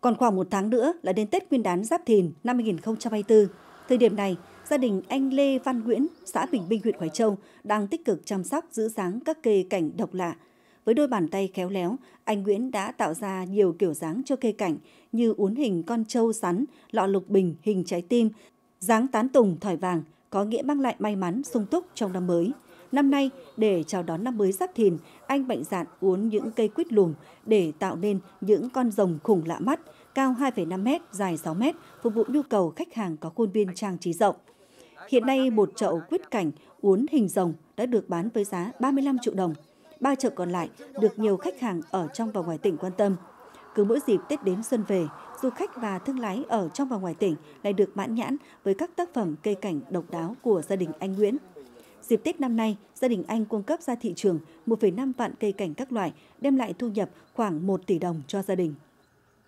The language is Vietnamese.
Còn khoảng một tháng nữa là đến Tết Nguyên đán Giáp Thìn năm 2024. Thời điểm này, gia đình anh Lê Văn Nguyễn, xã Bình Minh, huyện Khói Châu đang tích cực chăm sóc giữ dáng các cây cảnh độc lạ. Với đôi bàn tay khéo léo, anh Nguyễn đã tạo ra nhiều kiểu dáng cho cây cảnh như uốn hình con trâu sắn, lọ lục bình hình trái tim, dáng tán tùng thỏi vàng, có nghĩa mang lại may mắn, sung túc trong năm mới. Năm nay, để chào đón năm mới giáp thìn, anh bệnh dạn uốn những cây quýt lùm để tạo nên những con rồng khủng lạ mắt, cao 2,5m, dài 6m, phục vụ nhu cầu khách hàng có khuôn viên trang trí rộng. Hiện nay, một chậu quýt cảnh uốn hình rồng đã được bán với giá 35 triệu đồng. Ba chậu còn lại được nhiều khách hàng ở trong và ngoài tỉnh quan tâm. Cứ mỗi dịp Tết đến xuân về, du khách và thương lái ở trong và ngoài tỉnh lại được mãn nhãn với các tác phẩm cây cảnh độc đáo của gia đình anh Nguyễn. Dịp Tết năm nay, gia đình anh cung cấp ra thị trường 1,5 vạn cây cảnh các loại, đem lại thu nhập khoảng 1 tỷ đồng cho gia đình.